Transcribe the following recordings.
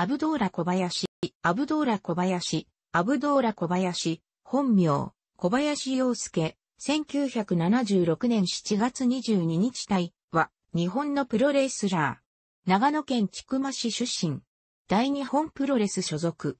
アブドーラ小林、アブドーラ小林、アブドーラ小林、本名、小林洋介、1976年7月22日体は、日本のプロレスラー。長野県千曲市出身。大日本プロレス所属。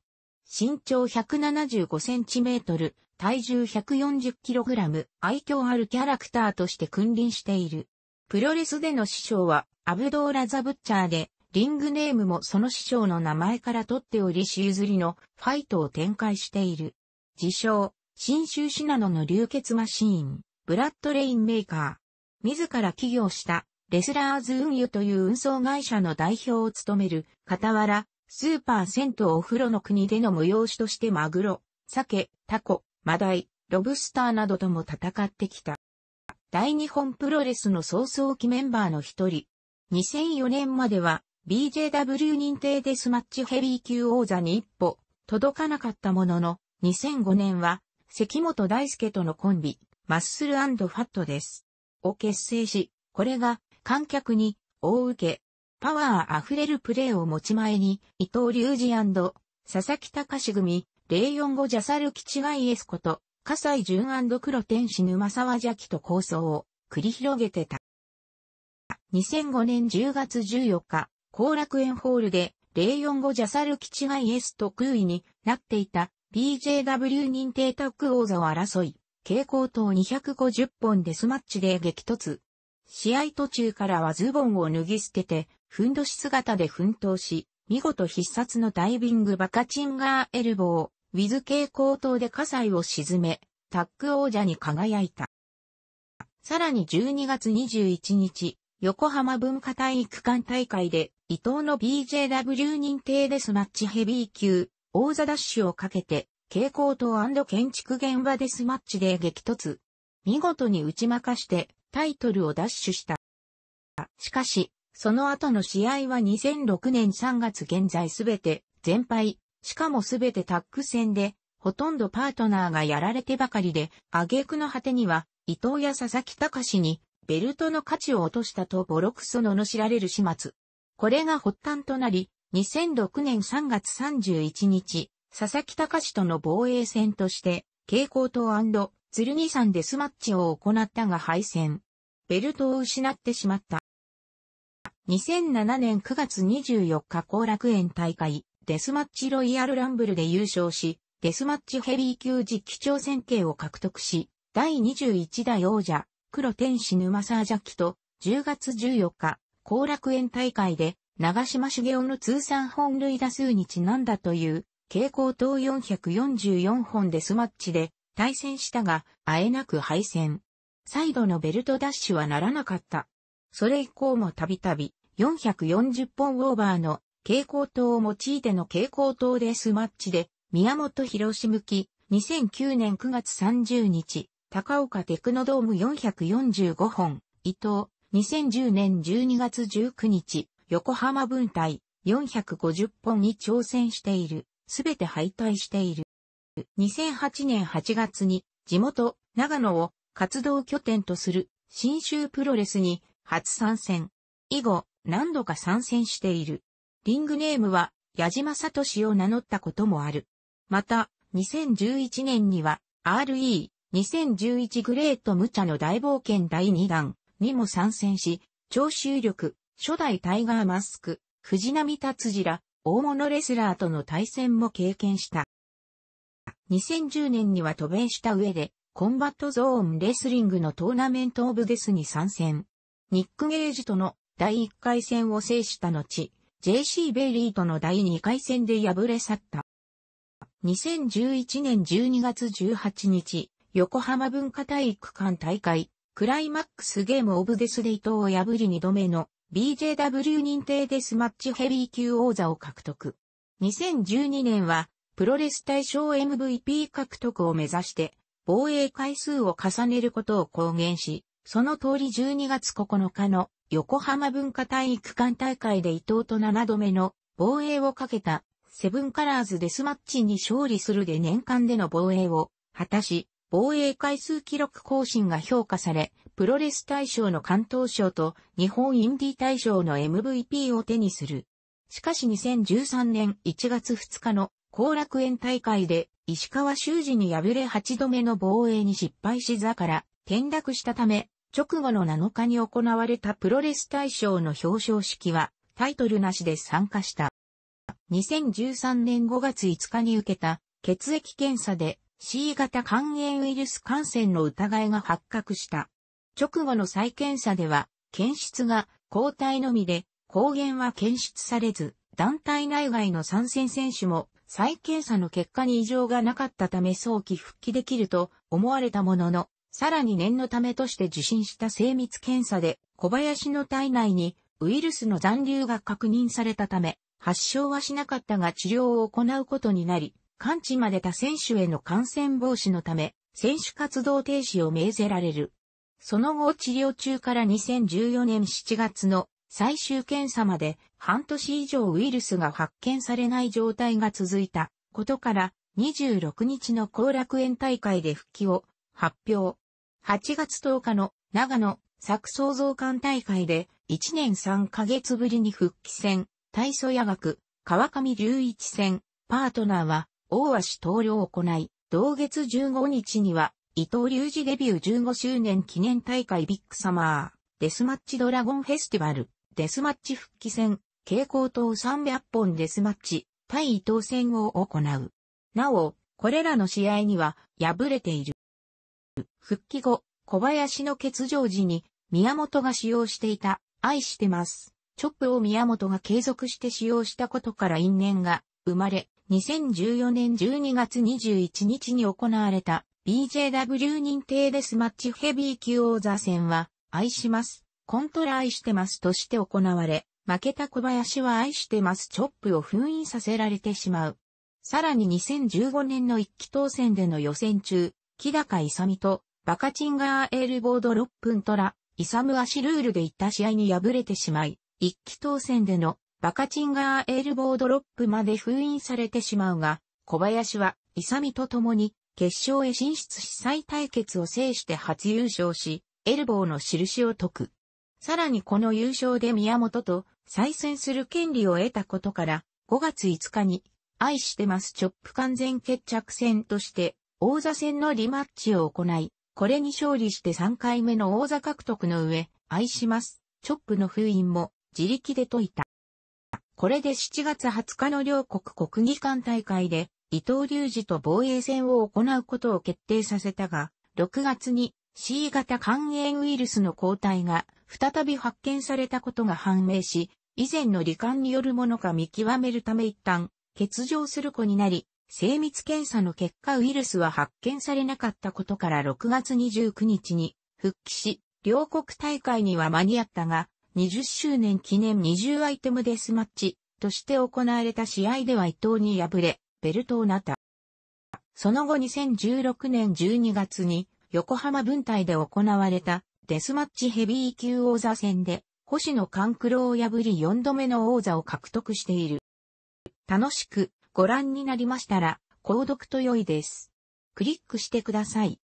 身長175センチメートル、体重140キログラム、愛嬌あるキャラクターとして君臨している。プロレスでの師匠は、アブドーラ・ザ・ブッチャーで、リングネームもその師匠の名前から取っておりし譲りのファイトを展開している。自称、新州シナノの流血マシーン、ブラッドレインメーカー。自ら起業したレスラーズ運輸という運送会社の代表を務める、傍ら、スーパー銭湯お風呂の国での催しとしてマグロ、鮭、タコ、マダイ、ロブスターなどとも戦ってきた。大日本プロレスの早々期メンバーの一人。2004年までは BJW 認定デスマッチヘビー級王座に一歩届かなかったものの、2005年は関本大輔とのコンビ、マッスルファットです。を結成し、これが観客に大受け、パワー溢れるプレーを持ち前に、伊藤隆二佐々木隆組、045ジャサルキ違イエスこと、笠西淳黒天使沼沢邪気と構想を繰り広げてた。2005年10月14日、後楽園ホールで、045ジャサル基地スと空位になっていた BJW 認定タッグ王座を争い、蛍光灯250本デスマッチで激突。試合途中からはズボンを脱ぎ捨てて、ふんどし姿で奮闘し、見事必殺のダイビングバカチンガーエルボー、ウィズ蛍光灯で火災を沈め、タッグ王者に輝いた。さらに12月21日、横浜文化体育館大会で、伊藤の BJW 認定デスマッチヘビー級、王座ダッシュをかけて、蛍光灯建築現場デスマッチで激突。見事に打ち負かして、タイトルをダッシュした。しかし、その後の試合は2006年3月現在すべて全敗、しかもすべてタッグ戦で、ほとんどパートナーがやられてばかりで、挙句の果てには、伊藤や佐々木隆にベルトの価値を落としたとボロクソ罵られる始末。これが発端となり、2006年3月31日、佐々木隆との防衛戦として、蛍光灯さ山デスマッチを行ったが敗戦。ベルトを失ってしまった。2007年9月24日後楽園大会、デスマッチロイヤルランブルで優勝し、デスマッチヘビー級実機長戦形を獲得し、第21代王者、黒天使沼沢ジャキと、10月14日、後楽園大会で、長島茂雄の通算本塁打数にちなんだという、蛍光灯444本デスマッチで、対戦したが、あえなく敗戦。再度のベルトダッシュはならなかった。それ以降もたびたび、440本オーバーの蛍光灯を用いての蛍光灯デスマッチで、宮本博士向き、2009年9月30日、高岡テクノドーム445本、伊藤、2010年12月19日、横浜分隊450本に挑戦している、すべて敗退している。2008年8月に地元、長野を活動拠点とする新州プロレスに初参戦。以後、何度か参戦している。リングネームは矢島聡を名乗ったこともある。また、2011年には RE 2011グレート無茶の大冒険第2弾にも参戦し、聴衆力、初代タイガーマスク、藤波達次ら、大物レスラーとの対戦も経験した。2010年には渡米した上で、コンバットゾーンレスリングのトーナメントオブデスに参戦。ニック・ゲージとの第1回戦を制した後、JC ベイリーとの第2回戦で敗れ去った。2011年12月18日、横浜文化体育館大会、クライマックスゲームオブデスデイトを破り2度目の BJW 認定デスマッチヘビー級王座を獲得。2012年は、プロレス大賞 MVP 獲得を目指して、防衛回数を重ねることを公言し、その通り12月9日の横浜文化体育館大会で伊藤と7度目の防衛をかけたセブンカラーズデスマッチに勝利するで年間での防衛を果たし、防衛回数記録更新が評価され、プロレス大賞の関東賞と日本インディ大賞の MVP を手にする。しかし2013年1月2日の後楽園大会で石川修司に敗れ8度目の防衛に失敗し座から転落したため、直後の7日に行われたプロレス大賞の表彰式はタイトルなしで参加した。2013年5月5日に受けた血液検査で C 型肝炎ウイルス感染の疑いが発覚した。直後の再検査では、検出が抗体のみで、抗原は検出されず、団体内外の参戦選手も再検査の結果に異常がなかったため早期復帰できると思われたものの、さらに念のためとして受診した精密検査で小林の体内にウイルスの残留が確認されたため、発症はしなかったが治療を行うことになり、完治まで他選手への感染防止のため、選手活動停止を命ぜられる。その後治療中から2014年7月の最終検査まで半年以上ウイルスが発見されない状態が続いたことから26日の後楽園大会で復帰を発表。8月10日の長野作創造館大会で1年3ヶ月ぶりに復帰戦、体操野学、川上隆一戦、パートナーは大足投了を行い、同月15日には、伊藤隆二デビュー15周年記念大会ビッグサマー、デスマッチドラゴンフェスティバル、デスマッチ復帰戦、蛍光灯300本デスマッチ、対伊藤戦を行う。なお、これらの試合には敗れている。復帰後、小林の欠場時に宮本が使用していた愛してます。チョップを宮本が継続して使用したことから因縁が生まれ、2014年12月21日に行われた BJW 認定デスマッチヘビー級王座戦は、愛します、コントラ愛してますとして行われ、負けた小林は愛してますチョップを封印させられてしまう。さらに2015年の一期当選での予選中、木高勇とバカチンガーエールボード6分トラ、勇足ルールでいった試合に敗れてしまい、一期当選でのバカチンガーエールボードロップまで封印されてしまうが、小林は、イサミと共に、決勝へ進出し再対決を制して初優勝し、エルボーの印を解く。さらにこの優勝で宮本と再戦する権利を得たことから、5月5日に、愛してますチョップ完全決着戦として、王座戦のリマッチを行い、これに勝利して3回目の王座獲得の上、愛します、チョップの封印も自力で解いた。これで7月20日の両国国技館大会で、伊藤隆二と防衛戦を行うことを決定させたが、6月に C 型肝炎ウイルスの抗体が再び発見されたことが判明し、以前の罹患によるものか見極めるため一旦欠場する子になり、精密検査の結果ウイルスは発見されなかったことから6月29日に復帰し、両国大会には間に合ったが、20周年記念20アイテムデスマッチとして行われた試合では伊藤に敗れ、ベルトをなた。その後2016年12月に横浜分隊で行われたデスマッチヘビー級王座戦で星野勘九郎を破り4度目の王座を獲得している。楽しくご覧になりましたら、購読と良いです。クリックしてください。